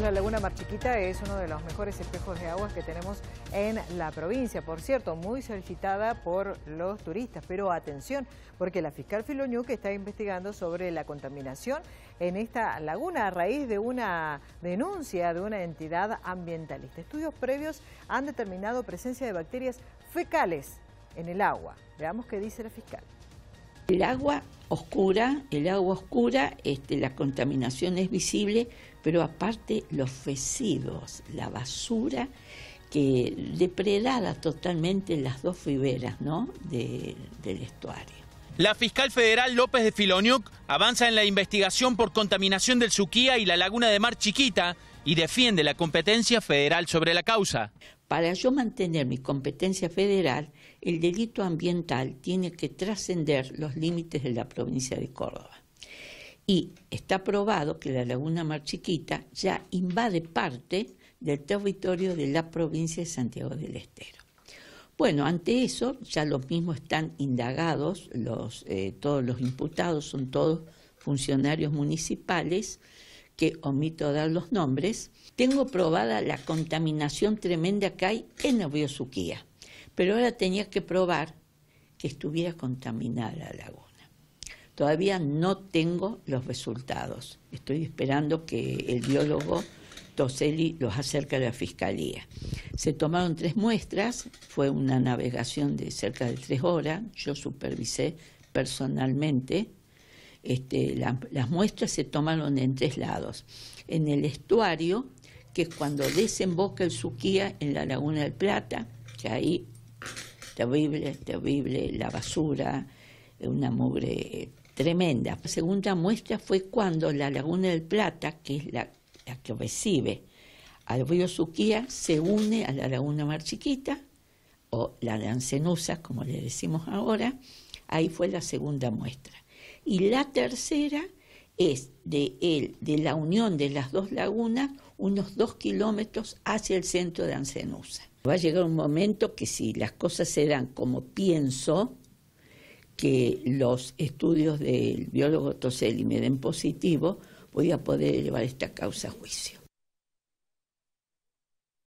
la Laguna Marchiquita es uno de los mejores espejos de aguas que tenemos en la provincia. Por cierto, muy solicitada por los turistas. Pero atención, porque la fiscal Filoñu está investigando sobre la contaminación en esta laguna a raíz de una denuncia de una entidad ambientalista. Estudios previos han determinado presencia de bacterias fecales en el agua. Veamos qué dice la fiscal. El agua oscura, el agua oscura, este, la contaminación es visible, pero aparte los fesidos, la basura que depredada totalmente las dos riberas ¿no? del estuario. La fiscal federal López de Filoniuk avanza en la investigación por contaminación del Suquía y la laguna de Mar Chiquita y defiende la competencia federal sobre la causa. Para yo mantener mi competencia federal, el delito ambiental tiene que trascender los límites de la provincia de Córdoba. Y está probado que la laguna Mar Chiquita ya invade parte del territorio de la provincia de Santiago del Estero. Bueno, ante eso ya los mismos están indagados, eh, todos los imputados son todos funcionarios municipales, que omito dar los nombres, tengo probada la contaminación tremenda que hay en Obiosuquía. Pero ahora tenía que probar que estuviera contaminada la laguna. Todavía no tengo los resultados. Estoy esperando que el biólogo Toselli los acerque a la fiscalía. Se tomaron tres muestras, fue una navegación de cerca de tres horas, yo supervisé personalmente este, las muestras se tomaron en tres lados. En el estuario, que es cuando desemboca el Suquía en la Laguna del Plata, que ahí terrible, terrible, la basura, una mugre tremenda. La segunda muestra fue cuando la Laguna del Plata, que es la, que recibe al río Suquía, se une a la Laguna Mar Chiquita, o la de como le decimos ahora, ahí fue la segunda muestra. Y la tercera es de, el, de la unión de las dos lagunas unos dos kilómetros hacia el centro de Ancenusa. Va a llegar un momento que si las cosas se dan como pienso, que los estudios del biólogo Toselli me den positivo, voy a poder llevar esta causa a juicio.